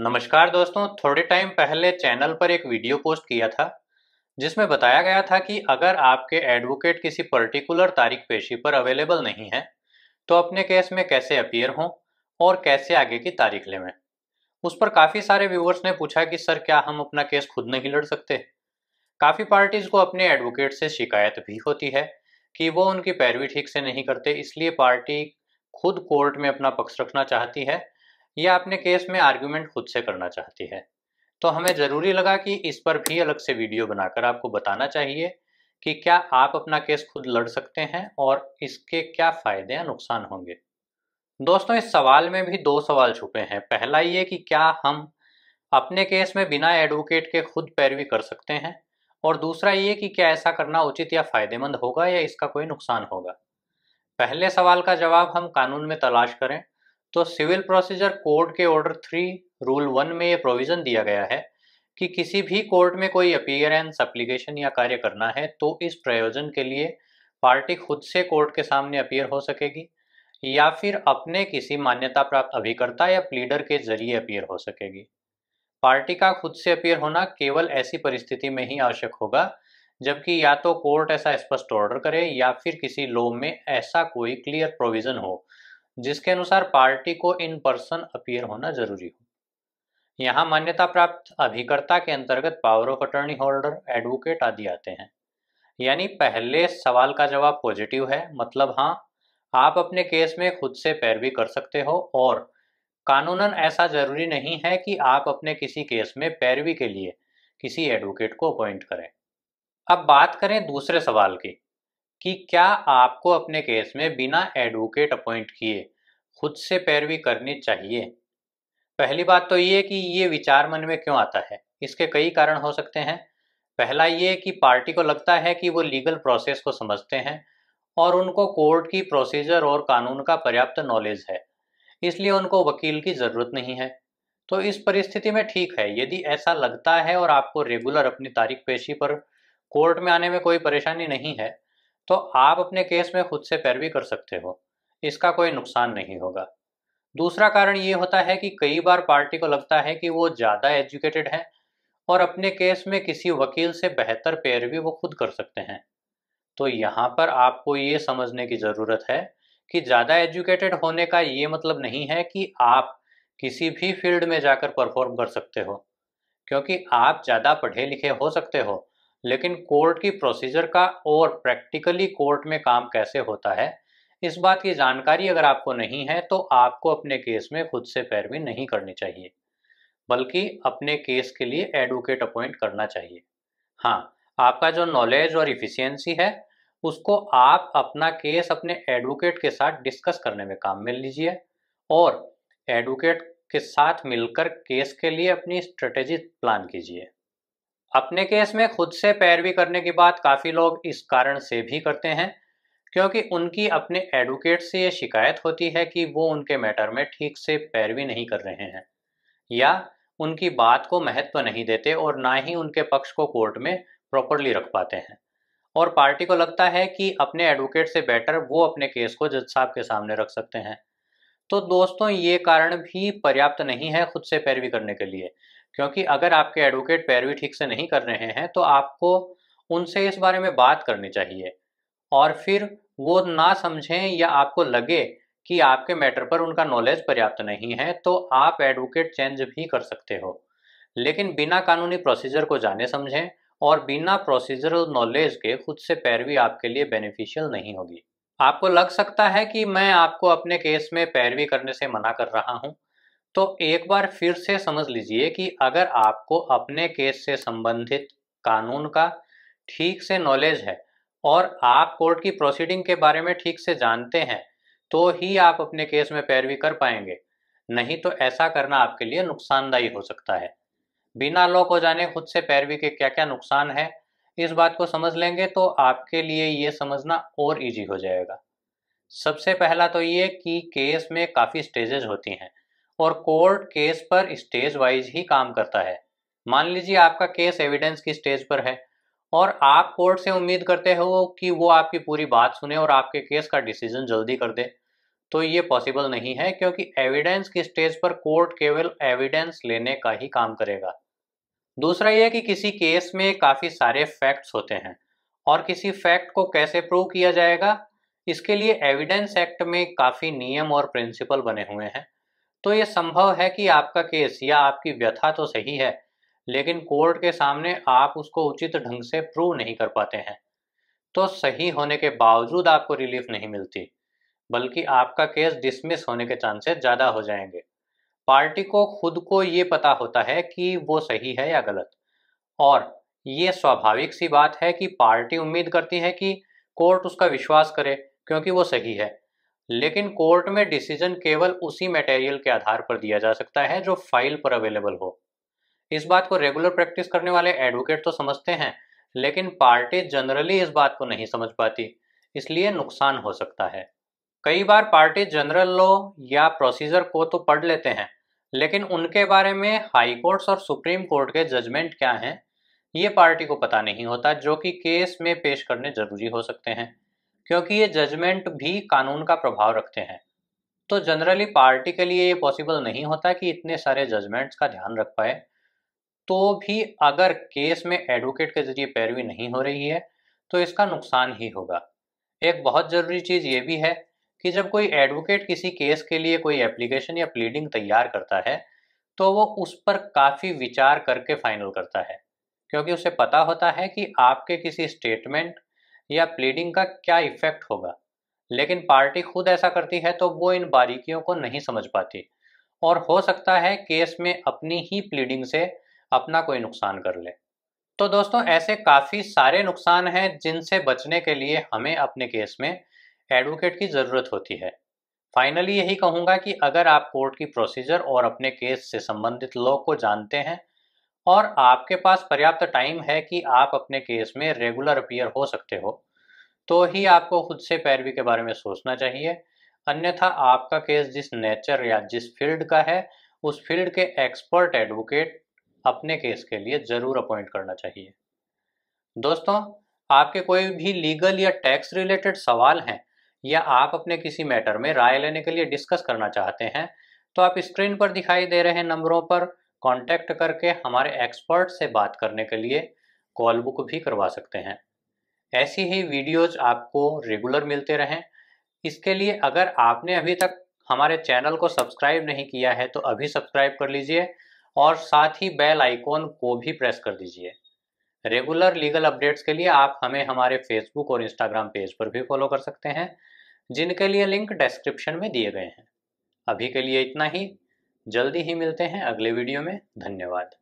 नमस्कार दोस्तों थोड़े टाइम पहले चैनल पर एक वीडियो पोस्ट किया था जिसमें बताया गया था कि अगर आपके एडवोकेट किसी पर्टिकुलर तारीख पेशी पर अवेलेबल नहीं है तो अपने केस में कैसे अपियर हों और कैसे आगे की तारीख लेवें उस पर काफ़ी सारे व्यूवर्स ने पूछा कि सर क्या हम अपना केस खुद नहीं लड़ सकते काफ़ी पार्टीज़ को अपने एडवोकेट से शिकायत भी होती है कि वो उनकी पैरवी ठीक से नहीं करते इसलिए पार्टी खुद कोर्ट में अपना पक्ष रखना चाहती है या अपने केस में आर्ग्यूमेंट खुद से करना चाहती है तो हमें ज़रूरी लगा कि इस पर भी अलग से वीडियो बनाकर आपको बताना चाहिए कि क्या आप अपना केस खुद लड़ सकते हैं और इसके क्या फ़ायदे या नुकसान होंगे दोस्तों इस सवाल में भी दो सवाल छुपे हैं पहला ये कि क्या हम अपने केस में बिना एडवोकेट के खुद पैरवी कर सकते हैं और दूसरा ये कि क्या ऐसा करना उचित या फ़ायदेमंद होगा या इसका कोई नुकसान होगा पहले सवाल का जवाब हम कानून में तलाश करें तो सिविल प्रोसीजर कोर्ट के ऑर्डर थ्री रूल वन में ये प्रोविज़न दिया गया है कि किसी भी कोर्ट में कोई अपीयरेंस एप्लीकेशन या कार्य करना है तो इस प्रयोजन के लिए पार्टी खुद से कोर्ट के सामने अपीयर हो सकेगी या फिर अपने किसी मान्यता प्राप्त अभिकर्ता या प्लीडर के जरिए अपीयर हो सकेगी पार्टी का खुद से अपीयर होना केवल ऐसी परिस्थिति में ही आवश्यक होगा जबकि या तो कोर्ट ऐसा स्पष्ट ऑर्डर करे या फिर किसी लॉ में ऐसा कोई क्लियर प्रोविजन हो जिसके अनुसार पार्टी को इन पर्सन अपियर होना जरूरी हो यहाँ मान्यता प्राप्त अभिकर्ता के अंतर्गत power of attorney holder advocate आदि आते हैं यानी पहले सवाल का जवाब पॉजिटिव है मतलब हाँ आप अपने केस में खुद से पैरवी कर सकते हो और कानूनन ऐसा जरूरी नहीं है कि आप अपने किसी केस में पैरवी के लिए किसी एडवोकेट को अपॉइंट करें अब बात करें दूसरे सवाल की कि क्या आपको अपने केस में बिना एडवोकेट अपॉइंट किए खुद से पैरवी करनी चाहिए पहली बात तो ये कि ये विचार मन में क्यों आता है इसके कई कारण हो सकते हैं पहला ये कि पार्टी को लगता है कि वो लीगल प्रोसेस को समझते हैं और उनको कोर्ट की प्रोसीजर और कानून का पर्याप्त नॉलेज है इसलिए उनको वकील की ज़रूरत नहीं है तो इस परिस्थिति में ठीक है यदि ऐसा लगता है और आपको रेगुलर अपनी तारीख पेशी पर कोर्ट में आने में कोई परेशानी नहीं है तो आप अपने केस में खुद से पैरवी कर सकते हो इसका कोई नुकसान नहीं होगा दूसरा कारण ये होता है कि कई बार पार्टी को लगता है कि वो ज़्यादा एजुकेटेड हैं और अपने केस में किसी वकील से बेहतर पैरवी वो खुद कर सकते हैं तो यहाँ पर आपको ये समझने की ज़रूरत है कि ज़्यादा एजुकेटेड होने का ये मतलब नहीं है कि आप किसी भी फील्ड में जाकर परफॉर्म कर सकते हो क्योंकि आप ज़्यादा पढ़े लिखे हो सकते हो लेकिन कोर्ट की प्रोसीजर का और प्रैक्टिकली कोर्ट में काम कैसे होता है इस बात की जानकारी अगर आपको नहीं है तो आपको अपने केस में खुद से पैरवी नहीं करनी चाहिए बल्कि अपने केस के लिए एडवोकेट अपॉइंट करना चाहिए हाँ आपका जो नॉलेज और इफिशियंसी है उसको आप अपना केस अपने एडवोकेट के साथ डिस्कस करने में काम में लीजिए और एडवोकेट के साथ मिलकर केस के लिए अपनी स्ट्रेटेजी प्लान कीजिए अपने केस में खुद से पैरवी करने की बात काफ़ी लोग इस कारण से भी करते हैं क्योंकि उनकी अपने एडवोकेट से ये शिकायत होती है कि वो उनके मैटर में ठीक से पैरवी नहीं कर रहे हैं या उनकी बात को महत्व नहीं देते और ना ही उनके पक्ष को कोर्ट में प्रॉपरली रख पाते हैं और पार्टी को लगता है कि अपने एडवोकेट से बेटर वो अपने केस को जज साहब के सामने रख सकते हैं तो दोस्तों ये कारण भी पर्याप्त नहीं है खुद से पैरवी करने के लिए क्योंकि अगर आपके एडवोकेट पैरवी ठीक से नहीं कर रहे हैं तो आपको उनसे इस बारे में बात करनी चाहिए और फिर वो ना समझें या आपको लगे कि आपके मैटर पर उनका नॉलेज पर्याप्त नहीं है तो आप एडवोकेट चेंज भी कर सकते हो लेकिन बिना कानूनी प्रोसीजर को जाने समझें और बिना प्रोसीजरल नॉलेज के खुद से पैरवी आपके लिए बेनिफिशियल नहीं होगी आपको लग सकता है कि मैं आपको अपने केस में पैरवी करने से मना कर रहा हूँ तो एक बार फिर से समझ लीजिए कि अगर आपको अपने केस से संबंधित कानून का ठीक से नॉलेज है और आप कोर्ट की प्रोसीडिंग के बारे में ठीक से जानते हैं तो ही आप अपने केस में पैरवी कर पाएंगे नहीं तो ऐसा करना आपके लिए नुकसानदायी हो सकता है बिना लॉ को जाने खुद से पैरवी के क्या क्या नुकसान है इस बात को समझ लेंगे तो आपके लिए ये समझना और इजी हो जाएगा सबसे पहला तो ये कि केस में काफ़ी स्टेजेज होती हैं और कोर्ट केस पर स्टेज वाइज ही काम करता है मान लीजिए आपका केस एविडेंस की स्टेज पर है और आप कोर्ट से उम्मीद करते हो कि वो आपकी पूरी बात सुने और आपके केस का डिसीजन जल्दी कर दे तो ये पॉसिबल नहीं है क्योंकि एविडेंस की स्टेज पर कोर्ट केवल एविडेंस लेने का ही काम करेगा दूसरा यह कि किसी केस में काफ़ी सारे फैक्ट्स होते हैं और किसी फैक्ट को कैसे प्रूव किया जाएगा इसके लिए एविडेंस एक्ट में काफ़ी नियम और प्रिंसिपल बने हुए हैं तो ये संभव है कि आपका केस या आपकी व्यथा तो सही है लेकिन कोर्ट के सामने आप उसको उचित ढंग से प्रूव नहीं कर पाते हैं तो सही होने के बावजूद आपको रिलीफ नहीं मिलती बल्कि आपका केस डिसमिस होने के चांसेस ज़्यादा हो जाएंगे पार्टी को खुद को ये पता होता है कि वो सही है या गलत और ये स्वाभाविक सी बात है कि पार्टी उम्मीद करती है कि कोर्ट उसका विश्वास करे क्योंकि वो सही है लेकिन कोर्ट में डिसीजन केवल उसी मटेरियल के आधार पर दिया जा सकता है जो फाइल पर अवेलेबल हो इस बात को रेगुलर प्रैक्टिस करने वाले एडवोकेट तो समझते हैं लेकिन पार्टी जनरली इस बात को नहीं समझ पाती इसलिए नुकसान हो सकता है कई बार पार्टी जनरल लॉ या प्रोसीजर को तो पढ़ लेते हैं लेकिन उनके बारे में हाई कोर्ट्स और सुप्रीम कोर्ट के जजमेंट क्या हैं ये पार्टी को पता नहीं होता जो कि केस में पेश करने जरूरी हो सकते हैं क्योंकि ये जजमेंट भी कानून का प्रभाव रखते हैं तो जनरली पार्टी के लिए ये पॉसिबल नहीं होता कि इतने सारे जजमेंट्स का ध्यान रख पाए तो भी अगर केस में एडवोकेट के जरिए पैरवी नहीं हो रही है तो इसका नुकसान ही होगा एक बहुत ज़रूरी चीज़ ये भी है कि जब कोई एडवोकेट किसी केस के लिए कोई एप्लीकेशन या प्लीडिंग तैयार करता है तो वो उस पर काफ़ी विचार करके फाइनल करता है क्योंकि उसे पता होता है कि आपके किसी स्टेटमेंट या प्लीडिंग का क्या इफेक्ट होगा लेकिन पार्टी खुद ऐसा करती है तो वो इन बारीकियों को नहीं समझ पाती और हो सकता है केस में अपनी ही प्लीडिंग से अपना कोई नुकसान कर ले तो दोस्तों ऐसे काफ़ी सारे नुकसान हैं जिनसे बचने के लिए हमें अपने केस में एडवोकेट की ज़रूरत होती है फाइनली यही कहूँगा कि अगर आप कोर्ट की प्रोसीजर और अपने केस से संबंधित लॉ को जानते हैं और आपके पास पर्याप्त टाइम है कि आप अपने केस में रेगुलर अपीयर हो सकते हो तो ही आपको खुद से पैरवी के बारे में सोचना चाहिए अन्यथा आपका केस जिस नेचर या जिस फील्ड का है उस फील्ड के एक्सपर्ट एडवोकेट अपने केस के लिए ज़रूर अपॉइंट करना चाहिए दोस्तों आपके कोई भी लीगल या टैक्स रिलेटेड सवाल हैं या आप अपने किसी मैटर में राय लेने के लिए डिस्कस करना चाहते हैं तो आप स्क्रीन पर दिखाई दे रहे नंबरों पर कांटेक्ट करके हमारे एक्सपर्ट से बात करने के लिए कॉल बुक भी करवा सकते हैं ऐसी ही वीडियोज आपको रेगुलर मिलते रहें इसके लिए अगर आपने अभी तक हमारे चैनल को सब्सक्राइब नहीं किया है तो अभी सब्सक्राइब कर लीजिए और साथ ही बेल आइकॉन को भी प्रेस कर दीजिए रेगुलर लीगल अपडेट्स के लिए आप हमें हमारे फेसबुक और इंस्टाग्राम पेज पर भी फॉलो कर सकते हैं जिनके लिए लिंक डिस्क्रिप्शन में दिए गए हैं अभी के लिए इतना ही जल्दी ही मिलते हैं अगले वीडियो में धन्यवाद